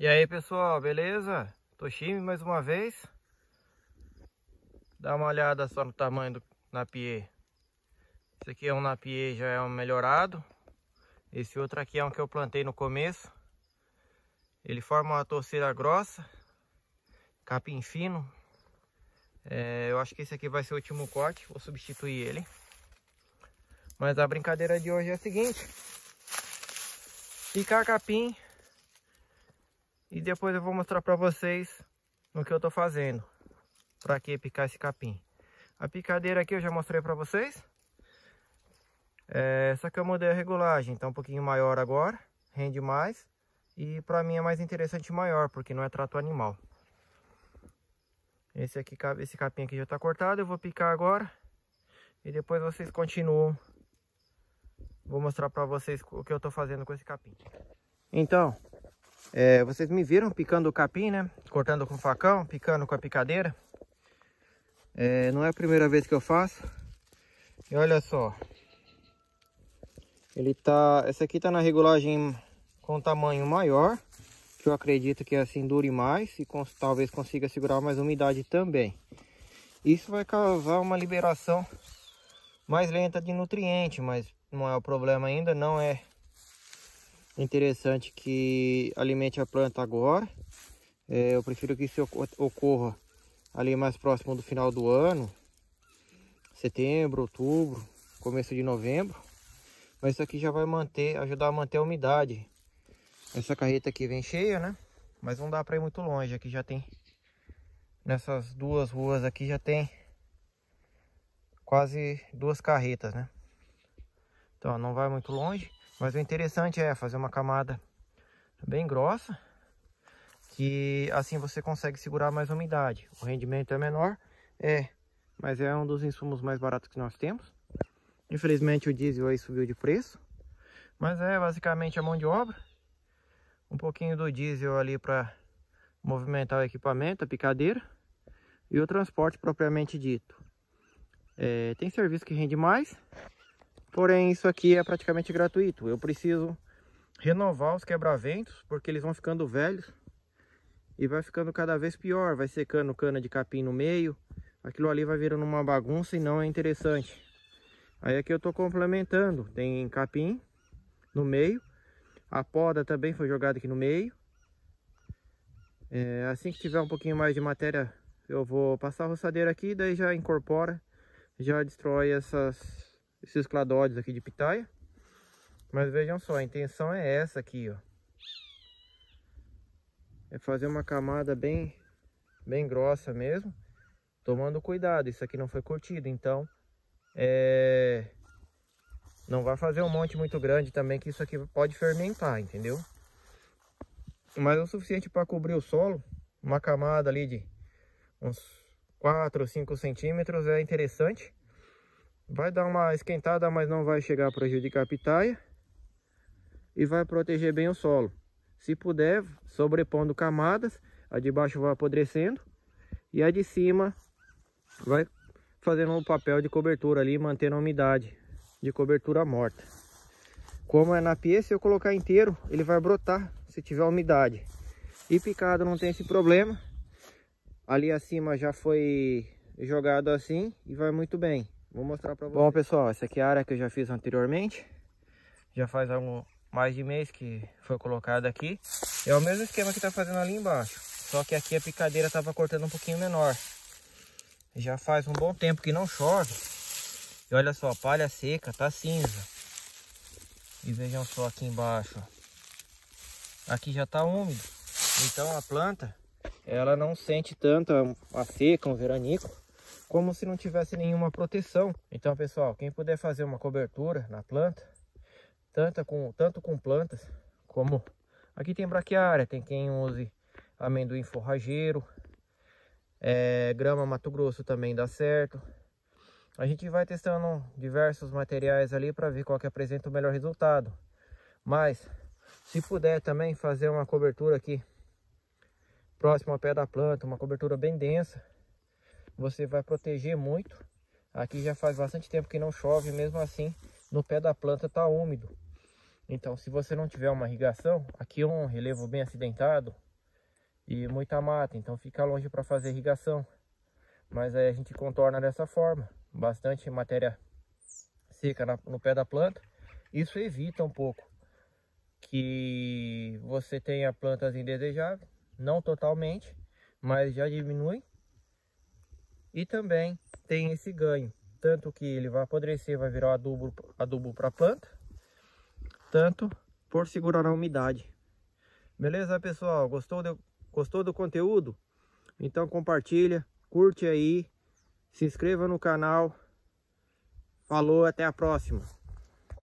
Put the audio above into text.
E aí pessoal, beleza? Toshimi mais uma vez Dá uma olhada só no tamanho do napier Esse aqui é um napier, já é um melhorado Esse outro aqui é um que eu plantei no começo Ele forma uma torceira grossa Capim fino é, Eu acho que esse aqui vai ser o último corte Vou substituir ele Mas a brincadeira de hoje é a seguinte Picar capim e depois eu vou mostrar para vocês no que eu tô fazendo. Para que picar esse capim. A picadeira aqui eu já mostrei para vocês. É, só que eu mudei a regulagem, tá um pouquinho maior agora, rende mais. E para mim é mais interessante maior, porque não é trato animal. Esse, aqui, esse capim aqui já tá cortado, eu vou picar agora. E depois vocês continuam. Vou mostrar para vocês o que eu tô fazendo com esse capim. Então, é, vocês me viram picando o capim, né? Cortando com facão, picando com a picadeira. É, não é a primeira vez que eu faço. E olha só. Ele tá... Essa aqui tá na regulagem com tamanho maior. Que eu acredito que assim dure mais. E com, talvez consiga segurar mais umidade também. Isso vai causar uma liberação mais lenta de nutriente. Mas não é o problema ainda. Não é interessante que alimente a planta agora. É, eu prefiro que isso ocorra ali mais próximo do final do ano. Setembro, outubro, começo de novembro. Mas isso aqui já vai manter, ajudar a manter a umidade. Essa carreta aqui vem cheia, né? Mas não dá para ir muito longe. Aqui já tem... Nessas duas ruas aqui já tem quase duas carretas, né? Então não vai muito longe. Mas o interessante é fazer uma camada bem grossa, que assim você consegue segurar mais umidade. O rendimento é menor, é, mas é um dos insumos mais baratos que nós temos. Infelizmente o diesel aí subiu de preço, mas é basicamente a mão de obra. Um pouquinho do diesel ali para movimentar o equipamento, a picadeira e o transporte propriamente dito. É, tem serviço que rende mais, Porém, isso aqui é praticamente gratuito. Eu preciso renovar os quebra-ventos, porque eles vão ficando velhos e vai ficando cada vez pior. Vai secando cana de capim no meio, aquilo ali vai virando uma bagunça e não é interessante. Aí aqui eu estou complementando, tem capim no meio, a poda também foi jogada aqui no meio. É, assim que tiver um pouquinho mais de matéria, eu vou passar a roçadeira aqui, daí já incorpora, já destrói essas esses cladóides aqui de pitaia. Mas vejam só, a intenção é essa aqui, ó. É fazer uma camada bem, bem grossa mesmo. Tomando cuidado, isso aqui não foi curtido, então... É... Não vai fazer um monte muito grande também, que isso aqui pode fermentar, entendeu? Mas é o suficiente para cobrir o solo. Uma camada ali de uns 4 ou 5 centímetros é interessante. Vai dar uma esquentada, mas não vai chegar a prejudicar a pitaia. E vai proteger bem o solo. Se puder, sobrepondo camadas, a de baixo vai apodrecendo. E a de cima vai fazendo um papel de cobertura ali, mantendo a umidade de cobertura morta. Como é na pia, se eu colocar inteiro, ele vai brotar se tiver umidade. E picado não tem esse problema. Ali acima já foi jogado assim e vai muito bem. Vou mostrar para vocês. Bom, pessoal, essa aqui é a área que eu já fiz anteriormente. Já faz algum, mais de mês que foi colocada aqui. É o mesmo esquema que está fazendo ali embaixo. Só que aqui a picadeira estava cortando um pouquinho menor. Já faz um bom tempo que não chove. E olha só, a palha seca, tá cinza. E vejam só aqui embaixo. Aqui já tá úmido. Então a planta, ela não sente tanto a seca, um veranico como se não tivesse nenhuma proteção. Então, pessoal, quem puder fazer uma cobertura na planta, tanto com, tanto com plantas como... Aqui tem braquiária, tem quem use amendoim forrageiro, é, grama Mato Grosso também dá certo. A gente vai testando diversos materiais ali para ver qual que apresenta o melhor resultado. Mas, se puder também fazer uma cobertura aqui próximo ao pé da planta, uma cobertura bem densa, você vai proteger muito. Aqui já faz bastante tempo que não chove, mesmo assim no pé da planta está úmido. Então se você não tiver uma irrigação, aqui é um relevo bem acidentado e muita mata, então fica longe para fazer irrigação. Mas aí a gente contorna dessa forma, bastante matéria seca na, no pé da planta. Isso evita um pouco que você tenha plantas indesejáveis, não totalmente, mas já diminui e também tem esse ganho, tanto que ele vai apodrecer, vai virar adubo adubo para planta, tanto por segurar a umidade. Beleza, pessoal? Gostou do, gostou do conteúdo? Então compartilha, curte aí, se inscreva no canal. Falou, até a próxima.